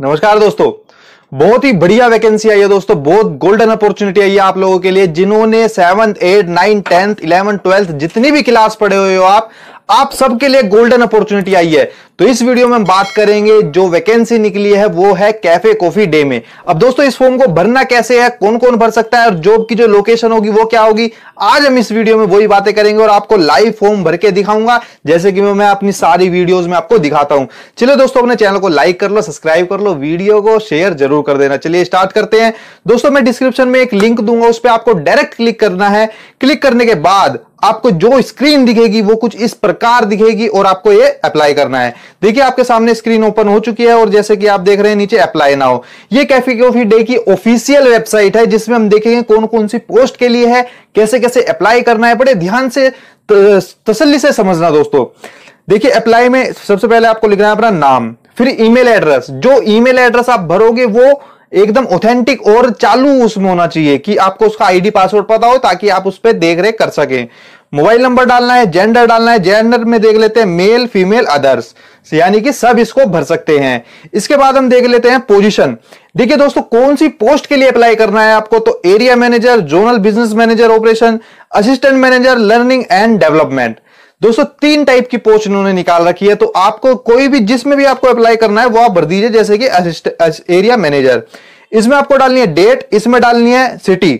नमस्कार दोस्तों बहुत ही बढ़िया वैकेंसी आई है दोस्तों बहुत गोल्डन अपॉर्चुनिटी आई है आप लोगों के लिए जिन्होंने seventh eight nine tenth eleven twelfth जितनी भी क्लास पढ़े हुए हो आप आप सबके लिए गोल्डन अपॉर्चुनिटी आई है तो इस वीडियो में हम बात करेंगे जो वैकेंसी निकली है वो है कैफे कॉफी डे में अब दोस्तों इस फॉर्म को भरना कैसे है कौन कौन भर सकता है और जॉब की जो लोकेशन होगी वो क्या होगी आज हम इस वीडियो में वही बातें करेंगे और आपको लाइव फॉर्म भर के दिखाऊंगा जैसे कि मैं अपनी सारी वीडियोस में आपको दिखाता हूं चलिए दोस्तों अपने चैनल को लाइक कर लो सब्सक्राइब कर लो वीडियो को शेयर जरूर कर देना चलिए स्टार्ट करते हैं दोस्तों मैं डिस्क्रिप्शन में एक लिंक दूंगा उस पर आपको डायरेक्ट क्लिक करना है क्लिक करने के बाद आपको जो स्क्रीन दिखेगी वो कुछ इस प्रकार दिखेगी और आपको ये अप्लाई करना है देखिए आपके सामने स्क्रीन ओपन हो चुकी है और जैसे कि आप देख रहे हैं नीचे अप्लाई ना हो ये कैफी कॉफी डे की ऑफिशियल वेबसाइट है जिसमें हम देखेंगे कौन कौन सी पोस्ट के लिए है कैसे कैसे अप्लाई करना है बड़े ध्यान से तसली से समझना दोस्तों देखिए अप्लाई में सबसे पहले आपको लिखना है अपना नाम फिर ईमेल एड्रेस जो ईमेल एड्रेस आप भरोगे वो एकदम ऑथेंटिक और चालू उसमें होना चाहिए कि आपको उसका आईडी पासवर्ड पता हो ताकि आप उस पर देख रेख कर सके मोबाइल नंबर डालना है जेंडर डालना है जेंडर में देख लेते हैं मेल फीमेल अदर्स यानी कि सब इसको भर सकते हैं इसके बाद हम देख लेते हैं पोजीशन देखिए दोस्तों कौन सी पोस्ट के लिए अप्लाई करना है आपको तो area manager zonal business manager operation assistant manager learning and development दोस्तों तीन टाइप की पोस्ट इन्होंने निकाल रखी है तो आपको कोई भी जिसमें भी आपको अप्लाई करना है वो आप भर दीजिए जैसे कि एरिया मैनेजर इसमें आपको डालनी है डेट इसमें डालनी है सिटी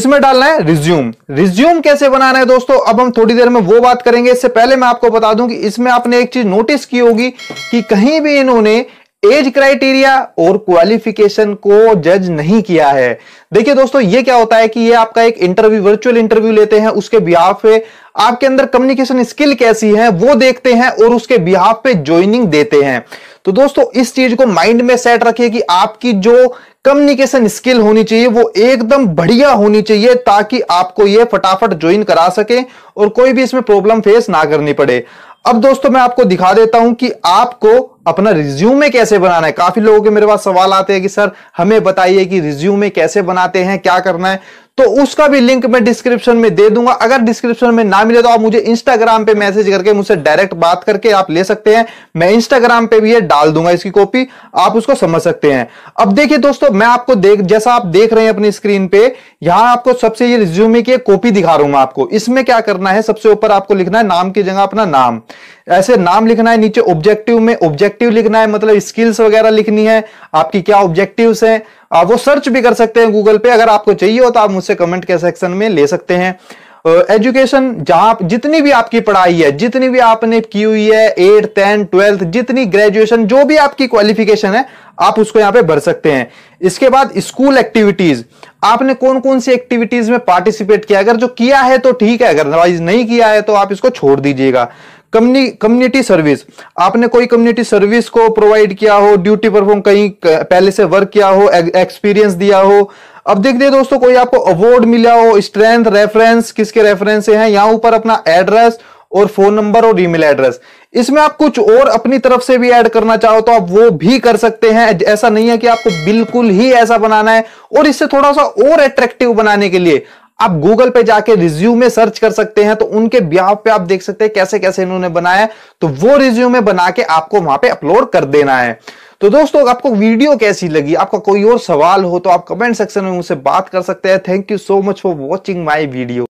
इसमें डालना है रिज्यूम रिज्यूम कैसे बनाना है दोस्तों अब हम थोड़ी देर में वो बात करेंगे इससे पहले मैं आपको बता दूं कि इसमें आपने एक चीज नोटिस की होगी कि कहीं भी इन्होंने एज क्राइटेरिया और क्वालिफिकेशन को जज नहीं किया है देखिए दोस्तों ये क्या होता है कि ये आपका एक इंटरव्यू वर्चुअल इंटरव्यू लेते हैं उसके बिहार पे आपके अंदर कम्युनिकेशन स्किल कैसी है वो देखते हैं और उसके बिहाफ पे ज्वाइनिंग देते हैं तो दोस्तों इस चीज को माइंड में सेट रखिए कि आपकी जो कम्युनिकेशन स्किल होनी चाहिए वो एकदम बढ़िया होनी चाहिए ताकि आपको ये फटाफट ज्वाइन करा सके और कोई भी इसमें प्रॉब्लम फेस ना करनी पड़े अब दोस्तों मैं आपको दिखा देता हूं कि आपको अपना रिज्यूमे कैसे बनाना है काफी लोगों के मेरे पास सवाल आते हैं कि सर हमें बताइए कि रिज्यूमे कैसे बनाते हैं क्या करना है तो उसका भी लिंक मैं डिस्क्रिप्शन में दे दूंगा अगर डिस्क्रिप्शन में ना मिले तो आप मुझे इंस्टाग्राम पे मैसेज करके मुझसे डायरेक्ट बात करके आप ले सकते हैं मैं इंस्टाग्राम पे भी ये डाल दूंगा इसकी कॉपी आप उसको समझ सकते हैं अब देखिए दोस्तों मैं आपको देख जैसा आप देख रहे हैं अपनी स्क्रीन पे यहां आपको सबसे ये रिज्यूमे की कॉपी दिखा रहा हूं आपको इसमें क्या करना है सबसे ऊपर आपको लिखना है नाम की जगह अपना नाम ऐसे नाम लिखना है नीचे ऑब्जेक्टिव में ऑब्जेक्टिव लिखना है मतलब स्किल्स वगैरह लिखनी है आपकी क्या ऑब्जेक्टिव्स हैं आप वो सर्च भी कर सकते हैं गूगल पे अगर आपको चाहिए हो तो आप मुझसे कमेंट के सेक्शन में ले सकते हैं एजुकेशन uh, जहां जितनी भी आपकी पढ़ाई है जितनी भी आपने की हुई है एट टेन ट्वेल्थ जितनी ग्रेजुएशन जो भी आपकी क्वालिफिकेशन है आप उसको यहाँ पे भर सकते हैं इसके बाद स्कूल एक्टिविटीज आपने कौन कौन सी एक्टिविटीज में पार्टिसिपेट किया अगर जो किया है तो ठीक है अगर अदरवाइज नहीं किया है तो आप इसको छोड़ दीजिएगा कम्युनिटी सर्विस आपने कोई कम्युनिटी सर्विस को प्रोवाइड किया हो ड्यूटी परफॉर्म कहीं पहले से वर्क किया हो एक्सपीरियंस दिया हो अब देखते हैं दोस्तों कोई आपको अवार्ड मिला हो स्ट्रेंथ रेफरेंस किसके रेफरेंस से है यहां ऊपर अपना एड्रेस और फोन नंबर और ईमेल एड्रेस इसमें आप कुछ और अपनी तरफ से भी ऐड करना चाहो तो आप वो भी कर सकते हैं ऐसा नहीं है कि आपको बिल्कुल ही ऐसा बनाना है और इससे थोड़ा सा और अट्रैक्टिव बनाने के लिए आप गूगल पे जाके में सर्च कर सकते हैं तो उनके ब्याह पे आप देख सकते हैं कैसे कैसे इन्होंने बनाया तो वो में बना के आपको वहां पे अपलोड कर देना है तो दोस्तों आपको वीडियो कैसी लगी आपका कोई और सवाल हो तो आप कमेंट सेक्शन में मुझसे बात कर सकते हैं thank you so much for watching my video